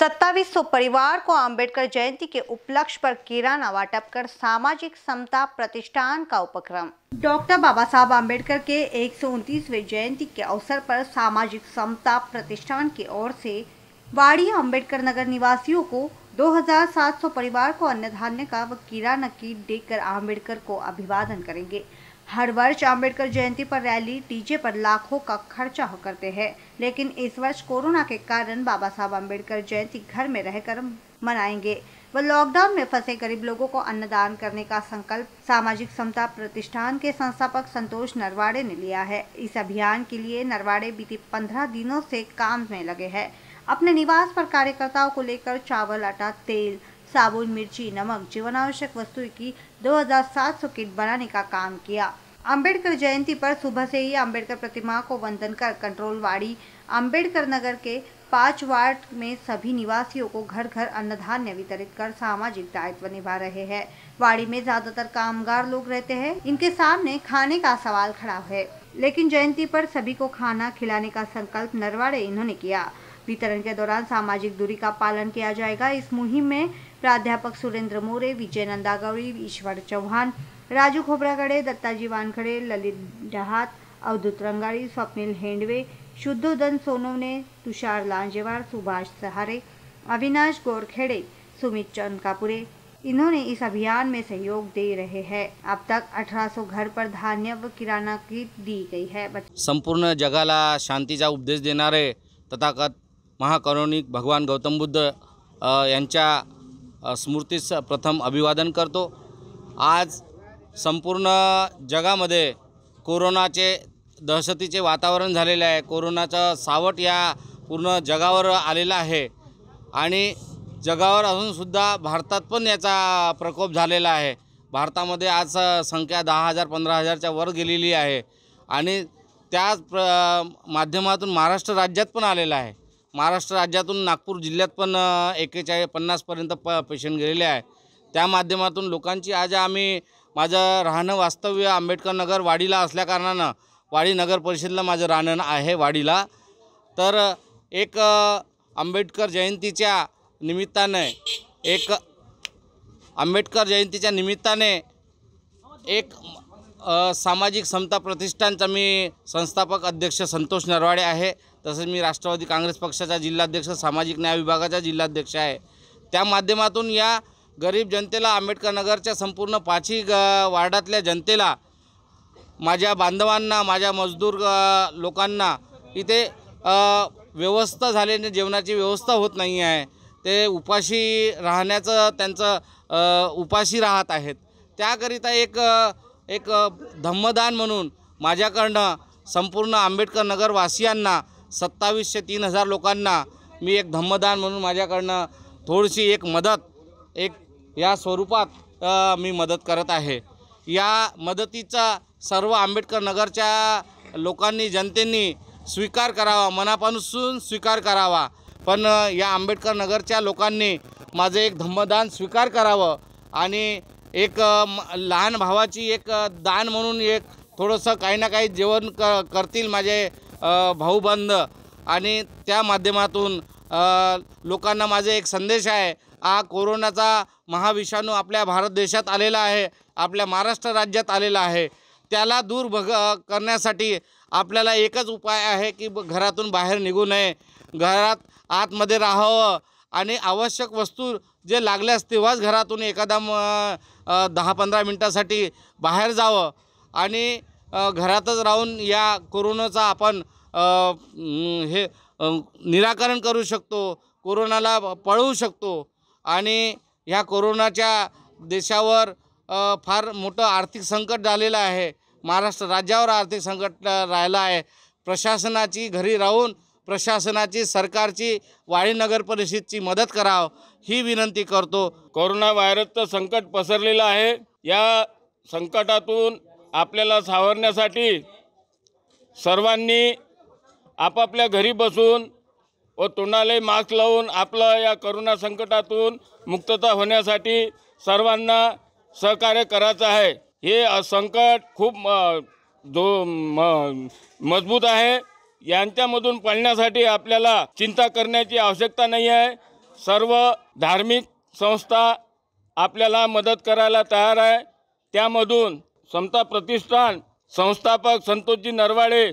सत्तावीस सौ परिवार को अंबेडकर जयंती के उपलक्ष्य पर किराना वाटप कर सामाजिक समता प्रतिष्ठान का उपक्रम डॉक्टर बाबा साहब अम्बेडकर के एक जयंती के अवसर पर सामाजिक समता प्रतिष्ठान की ओर से वाड़ी अंबेडकर नगर निवासियों को 2700 परिवार को धान्य का व किराना की देकर आम्बेडकर को अभिवादन करेंगे हर वर्ष आम्बेडकर जयंती पर रैली डीजे पर लाखों का खर्चा करते हैं लेकिन इस वर्ष कोरोना के कारण बाबा साहब आम्बेडकर जयंती घर में रहकर मनाएंगे व लॉकडाउन में फंसे गरीब लोगों को अन्नदान करने का संकल्प सामाजिक समता प्रतिष्ठान के संस्थापक संतोष नरवाड़े ने लिया है इस अभियान के लिए नरवाड़े बीते पंद्रह दिनों से काम में लगे हैं अपने निवास पर कार्यकर्ताओं को लेकर चावल आटा तेल साबुन मिर्ची नमक जीवन आवश्यक वस्तु की 2700 किट बनाने का काम किया अंबेडकर जयंती पर सुबह से ही अंबेडकर प्रतिमा को वंदन कर कंट्रोल वाड़ी अम्बेडकर नगर के पाँच वार्ड में सभी निवासियों को घर घर अन्नधान्य वितरित कर सामाजिक दायित्व निभा रहे हैं वाड़ी में ज्यादातर कामगार लोग रहते हैं इनके सामने खाने का सवाल खड़ा है लेकिन जयंती पर सभी को खाना खिलाने का संकल्प नरवाड़े इन्होंने किया वितरण के दौरान सामाजिक दूरी का पालन किया जाएगा इस मुहिम में प्राध्यापक सुरेंद्र मोरे विजय नंदागवळी ईश्वर चव्हाण राजू खोबरागडे दत्ताजी वानखडे ललित डहात अवधूत रंगाळी स्वप्नील हेंडवे शुद्धोदन सोनवणे तुषार लांजेवार सुभाष सहारे अविनाश गोरखेड़े सुमित चंद कापुरे इन्होंने इस अभियान में सहयोग दे रहे हैं अब तक 1800 घर पर धान्य व किराना किट दी गई है संपूर्ण जगाला शांतीचा उपदेश देणारे तथागत महाकरुणिक भगवान गौतम बुद्ध स्मृतीस प्रथम अभिवादन करतो आज संपूर्ण जगामध्ये कोरोनाचे दहशतीचे वातावरण झालेले आहे कोरोनाचं सावट या पूर्ण जगावर आलेलं आहे आणि जगावर असूनसुद्धा भारतात पण याचा प्रकोप झालेला आहे भारतामध्ये आज संख्या दहा हजार पंधरा हजारच्या वर गेलेली आहे आणि त्याच प्र माध्यमातून महाराष्ट्र राज्यात पण आलेला आहे महाराष्ट्र राज्यातून नागपूर जिल्ह्यात पण एकेचाळीस पन्नासपर्यंत प पेशंट गेलेले आहे त्या माध्यमातून लोकांची आज आम्ही माझं राहणं वास्तव्य आंबेडकर नगर वाडीला असल्याकारणानं वाडी नगर परिषदेला माझं राहणं आहे वाडीला तर एक आंबेडकर जयंतीच्या निमित्ताने एक आंबेडकर जयंतीच्या निमित्ताने एक सामाजिक समता प्रतिष्ठानचा मी संस्थापक अध्यक्ष संतोष नरवाडे आहे तसंच मी राष्ट्रवादी काँग्रेस पक्षाचा जिल्हाध्यक्ष सामाजिक न्याय विभागाचा जिल्हाध्यक्ष आहे त्या माध्यमातून या गरीब जनतेला आंबेडकर नगरच्या संपूर्ण पाचही ग वार्डातल्या जनतेला माझ्या बांधवांना माझ्या मजदूर लोकांना इथे व्यवस्था झालेली जेवणाची व्यवस्था होत नाही आहे ते उपाशी राहण्याचं त्यांचं उपाशी राहत आहेत त्याकरिता एक एक धम्मदान म्हणून माझ्याकडनं संपूर्ण आंबेडकर नगरवासियांना सत्तावीसशे तीन हजार लोकांना मी एक धम्मदान म्हणून माझ्याकडनं थोडीशी एक मदत एक या स्वरूपात मी मदत करत आहे या मदतीचा सर्व आंबेडकर नगरच्या लोकांनी जनतेनी स्वीकार करावा मनापासून स्वीकार करावा पण या आंबेडकर नगरच्या लोकांनी माझं एक धम्मदान स्वीकार करावं आणि एक लहान भावाची एक दान म्हणून एक थोडंसं काही ना काही जेवण क करतील माझे भाऊबंद आणि त्या माध्यमातून लोकांना माझे एक संदेश आहे हा कोरोनाचा महाविषाणू आपल्या भारत देशात आलेला आहे आपल्या महाराष्ट्र राज्यात आलेला आहे त्याला दूर भग करण्यासाठी आपल्याला एकच उपाय आहे की घरातून बाहेर निघू नये घरात आतमध्ये राहावं आणि आवश्यक वस्तू जे लागल्यास तेव्हाच घरातून एखादा दहा पंधरा मिनटासाठी बाहेर जावं आणि घरातच राहून या कोरोनाचा आपण हे निराकरण करू शकतो कोरोनाला पळवू शकतो आणि ह्या कोरोनाच्या देशावर फार मोठं आर्थिक संकट झालेलं आहे महाराष्ट्र राज्यावर आर्थिक संकट राहिलं आहे प्रशासनाची घरी राहून प्रशासनाची सरकारची वाळी नगर परिषदची मदत करावं ही विनंती करतो कोरोना व्हायरसचं संकट पसरलेलं आहे या संकटातून आपल्याला सावरण्यासाठी सर्वांनी आपापल्या घरी बसून व तोंडालाही मास्क लावून आपलं या करोना संकटातून मुक्तता होण्यासाठी सर्वांना सहकार्य करायचं आहे हे संकट खूप जो मजबूत आहे यांच्यामधून पळण्यासाठी आपल्याला चिंता करण्याची आवश्यकता नाही आहे सर्व धार्मिक संस्था आपल्याला मदत करायला तयार आहे त्यामधून समता प्रतिष्ठान संस्थापक संतोषजी नरवाडे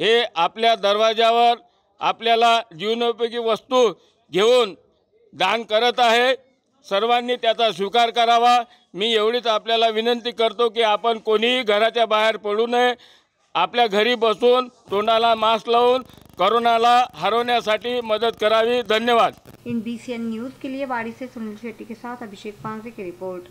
हे आपल्या दरवाजावर आपल्याला जीवनोपयोगी वस्तू घेऊन दान करत आहे सर्वांनी त्याचा स्वीकार करावा मी एवढीच आपल्याला विनंती करतो की आपण कोणीही घराच्या बाहेर पडू नये आपल्या घरी बसून तोंडाला मास्क लावून करोनाला हरवण्यासाठी मदत करावी धन्यवाद इन बी न्यूज़ के लिए वाड़ी से सुनील शेट्टी के साथ अभिषेक पांसे की रिपोर्ट